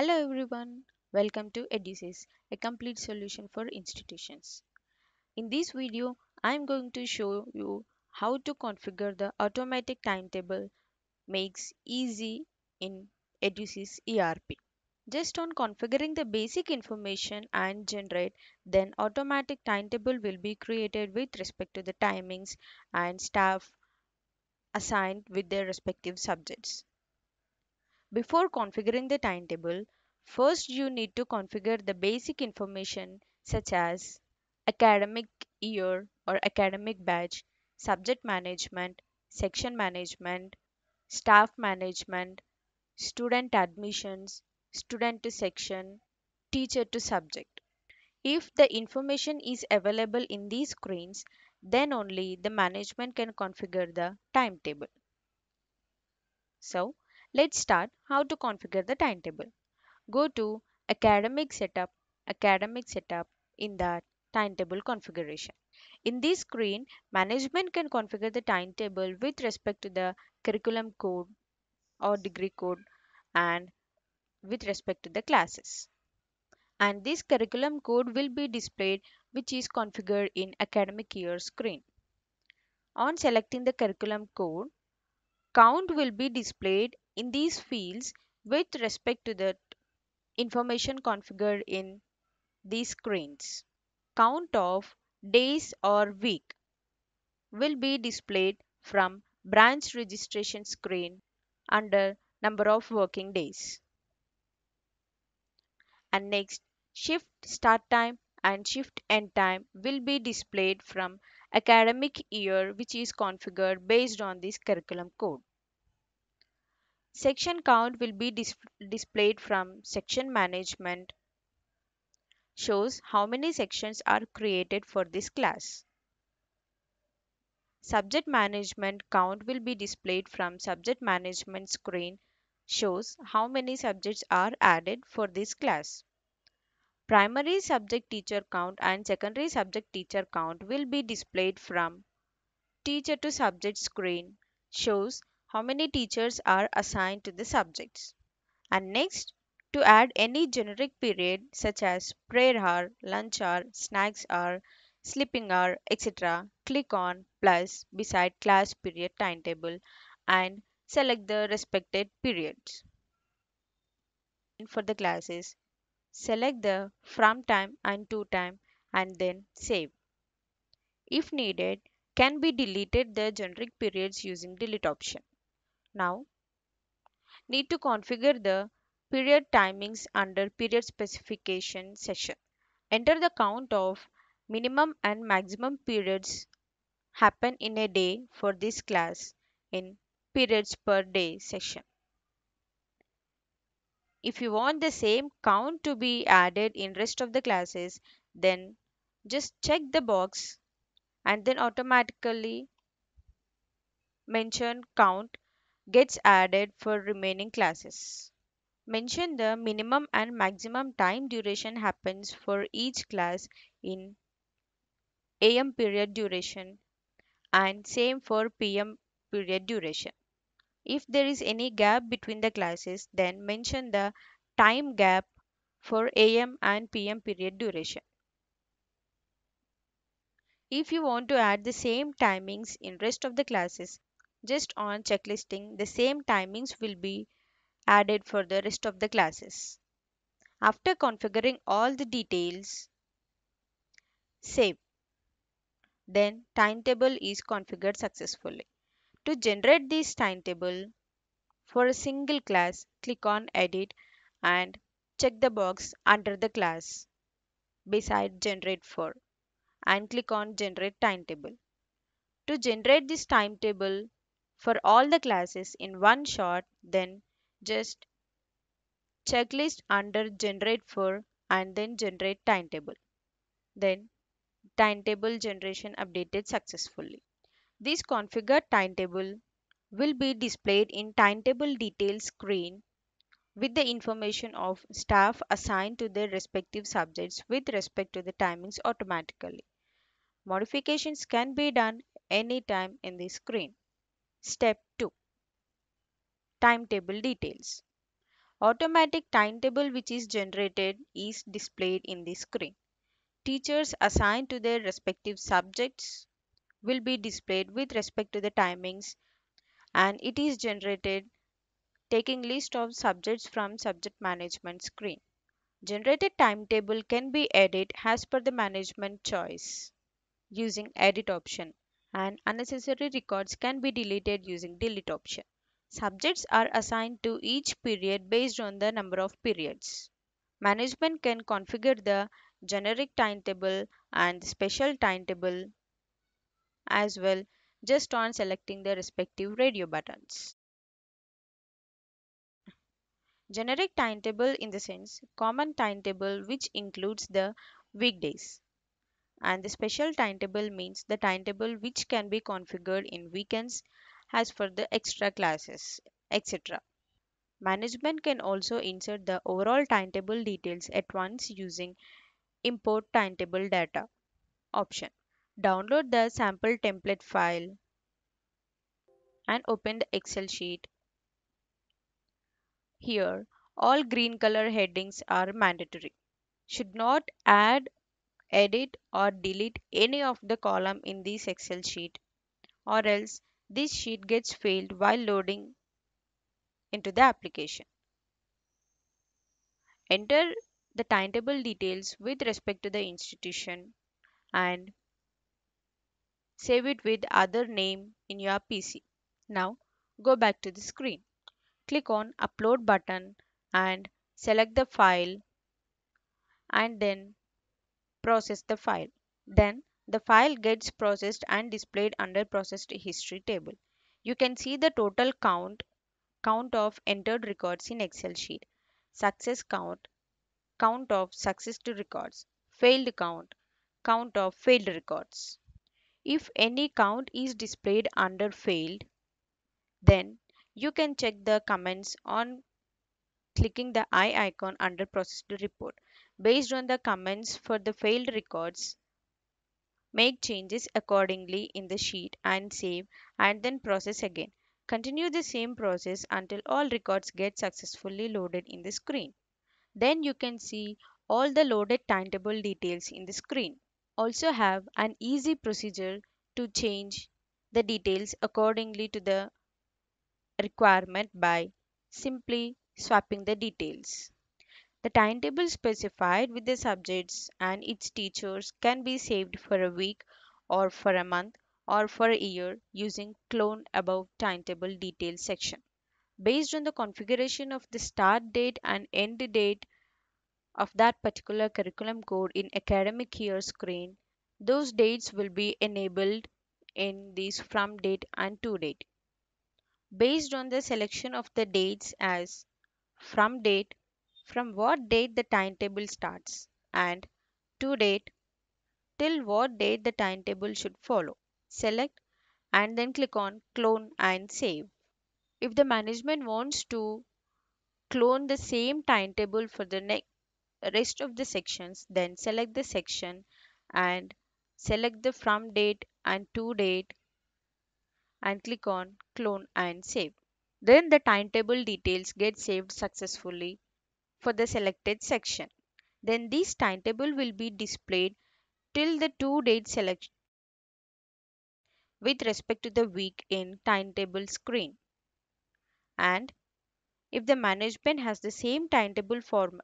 Hello everyone, welcome to EDUSYS, a complete solution for institutions. In this video, I am going to show you how to configure the automatic timetable makes easy in EDUSYS ERP. Just on configuring the basic information and generate, then automatic timetable will be created with respect to the timings and staff assigned with their respective subjects. Before configuring the timetable, first you need to configure the basic information such as academic year or academic batch, subject management, section management, staff management, student admissions, student to section, teacher to subject. If the information is available in these screens, then only the management can configure the timetable. So Let's start how to configure the timetable. Go to academic setup, academic setup in the timetable configuration. In this screen, management can configure the timetable with respect to the curriculum code or degree code and with respect to the classes. And this curriculum code will be displayed which is configured in academic year screen. On selecting the curriculum code, count will be displayed in these fields with respect to the information configured in these screens. Count of days or week will be displayed from branch registration screen under number of working days. And next shift start time and shift end time will be displayed from academic year which is configured based on this curriculum code. Section count will be dis displayed from section management shows how many sections are created for this class. Subject management count will be displayed from subject management screen shows how many subjects are added for this class. Primary subject teacher count and secondary subject teacher count will be displayed from teacher to subject screen shows how many teachers are assigned to the subjects. And next, to add any generic period such as prayer hour, lunch hour, snacks hour, sleeping hour, etc., click on plus beside class period timetable and select the respected periods for the classes Select the from time and to time and then save. If needed, can be deleted the generic periods using delete option. Now, need to configure the period timings under period specification section. Enter the count of minimum and maximum periods happen in a day for this class in periods per day section. If you want the same count to be added in rest of the classes, then just check the box and then automatically mention count gets added for remaining classes. Mention the minimum and maximum time duration happens for each class in AM period duration and same for PM period duration. If there is any gap between the classes, then mention the time gap for AM and PM period duration. If you want to add the same timings in rest of the classes, just on checklisting, the same timings will be added for the rest of the classes. After configuring all the details, save. Then timetable is configured successfully. To generate this timetable for a single class, click on edit and check the box under the class beside generate for and click on generate timetable. To generate this timetable for all the classes in one shot, then just checklist under generate for and then generate timetable. Then timetable generation updated successfully. This configured timetable will be displayed in timetable details screen with the information of staff assigned to their respective subjects with respect to the timings automatically. Modifications can be done anytime in the screen. Step 2 Timetable details Automatic timetable which is generated is displayed in the screen. Teachers assigned to their respective subjects will be displayed with respect to the timings and it is generated taking list of subjects from subject management screen. Generated timetable can be edited as per the management choice using edit option and unnecessary records can be deleted using delete option. Subjects are assigned to each period based on the number of periods. Management can configure the generic timetable and special timetable as well just on selecting the respective radio buttons. Generic timetable in the sense common timetable which includes the weekdays and the special timetable means the timetable which can be configured in weekends as for the extra classes etc. Management can also insert the overall timetable details at once using import timetable data option. Download the sample template file and open the Excel sheet. Here, all green color headings are mandatory. Should not add, edit or delete any of the column in this Excel sheet or else this sheet gets failed while loading into the application. Enter the timetable details with respect to the institution and save it with other name in your PC. Now go back to the screen. Click on upload button and select the file and then process the file. Then the file gets processed and displayed under processed history table. You can see the total count count of entered records in Excel sheet, success count, count of successful records, failed count, count of failed records. If any count is displayed under failed, then you can check the comments on clicking the i icon under processed report. Based on the comments for the failed records, make changes accordingly in the sheet and save and then process again. Continue the same process until all records get successfully loaded in the screen. Then you can see all the loaded timetable details in the screen also have an easy procedure to change the details accordingly to the requirement by simply swapping the details. The timetable specified with the subjects and its teachers can be saved for a week or for a month or for a year using clone above timetable details section. Based on the configuration of the start date and end date of that particular curriculum code in academic year screen, those dates will be enabled in these from date and to date. Based on the selection of the dates as from date, from what date the timetable starts and to date, till what date the timetable should follow. Select and then click on clone and save. If the management wants to clone the same timetable for the next rest of the sections then select the section and select the from date and to date and click on clone and save. Then the timetable details get saved successfully for the selected section. Then this timetable will be displayed till the to date selection with respect to the week in timetable screen. And if the management has the same timetable form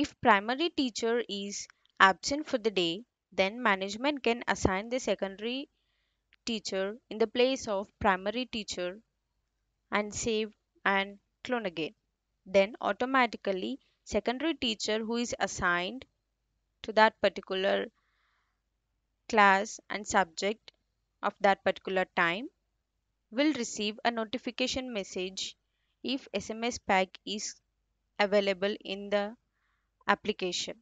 if primary teacher is absent for the day, then management can assign the secondary teacher in the place of primary teacher and save and clone again. Then automatically secondary teacher who is assigned to that particular class and subject of that particular time will receive a notification message if SMS pack is available in the application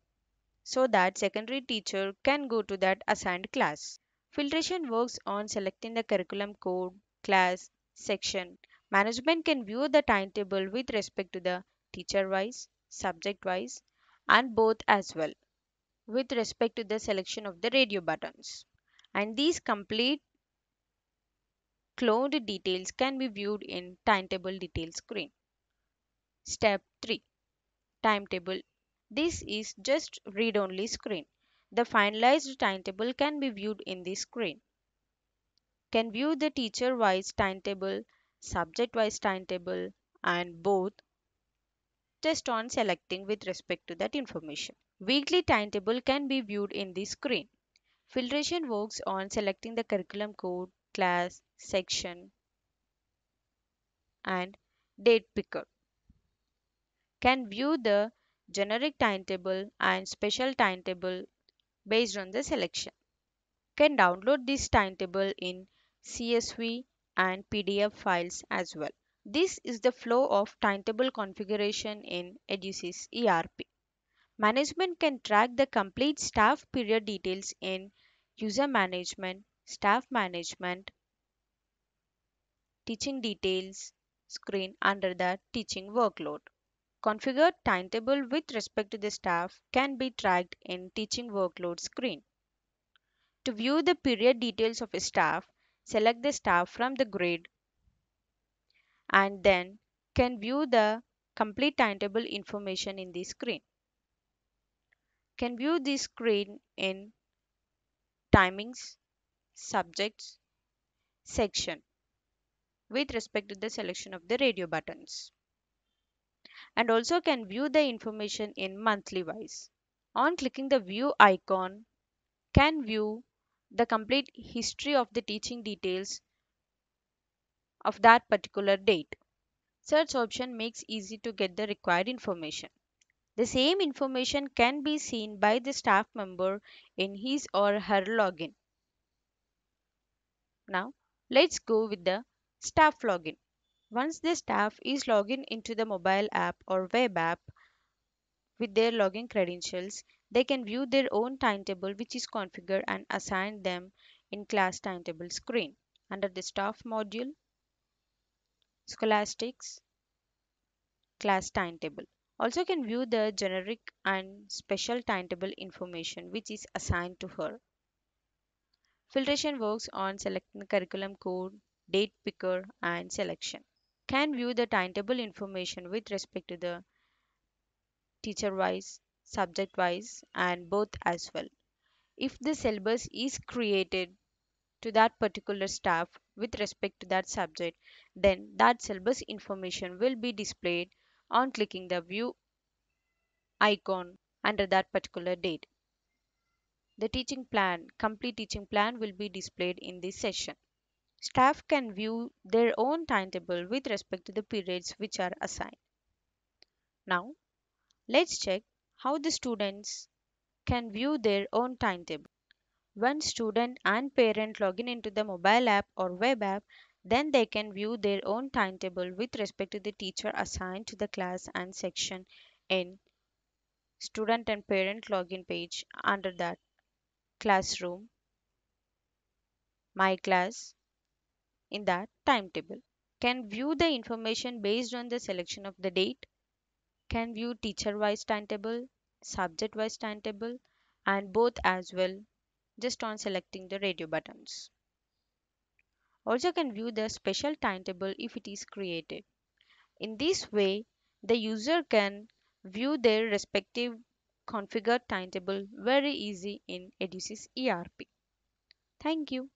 so that secondary teacher can go to that assigned class. Filtration works on selecting the curriculum code, class, section. Management can view the timetable with respect to the teacher wise, subject wise and both as well with respect to the selection of the radio buttons. And these complete cloned details can be viewed in timetable detail screen. Step 3. Timetable this is just read-only screen. The finalized timetable can be viewed in this screen. Can view the teacher-wise timetable, subject-wise timetable and both just on selecting with respect to that information. Weekly timetable can be viewed in this screen. Filtration works on selecting the curriculum code, class, section and date picker. Can view the generic timetable and special timetable based on the selection. Can download this timetable in CSV and PDF files as well. This is the flow of timetable configuration in EDUSYS ERP. Management can track the complete staff period details in user management, staff management, teaching details screen under the teaching workload. Configured timetable with respect to the staff can be tracked in Teaching Workload screen. To view the period details of a staff, select the staff from the grade and then can view the complete timetable information in the screen. Can view this screen in timings, subjects, section with respect to the selection of the radio buttons and also can view the information in monthly wise. On clicking the view icon, can view the complete history of the teaching details of that particular date. Search option makes easy to get the required information. The same information can be seen by the staff member in his or her login. Now let's go with the staff login. Once the staff is logged in into the mobile app or web app with their login credentials, they can view their own timetable which is configured and assigned them in class timetable screen. Under the staff module, scholastics, class timetable. Also can view the generic and special timetable information which is assigned to her. Filtration works on selecting curriculum code, date picker and selection can view the timetable information with respect to the teacher wise subject wise and both as well if the syllabus is created to that particular staff with respect to that subject then that syllabus information will be displayed on clicking the view icon under that particular date the teaching plan complete teaching plan will be displayed in this session Staff can view their own timetable with respect to the periods which are assigned. Now, let's check how the students can view their own timetable. When student and parent login into the mobile app or web app, then they can view their own timetable with respect to the teacher assigned to the class and section in student and parent login page under that classroom, my class, in that timetable, can view the information based on the selection of the date, can view teacher wise timetable, subject wise timetable and both as well just on selecting the radio buttons. Also can view the special timetable if it is created. In this way, the user can view their respective configured timetable very easy in EduSys ERP. Thank you.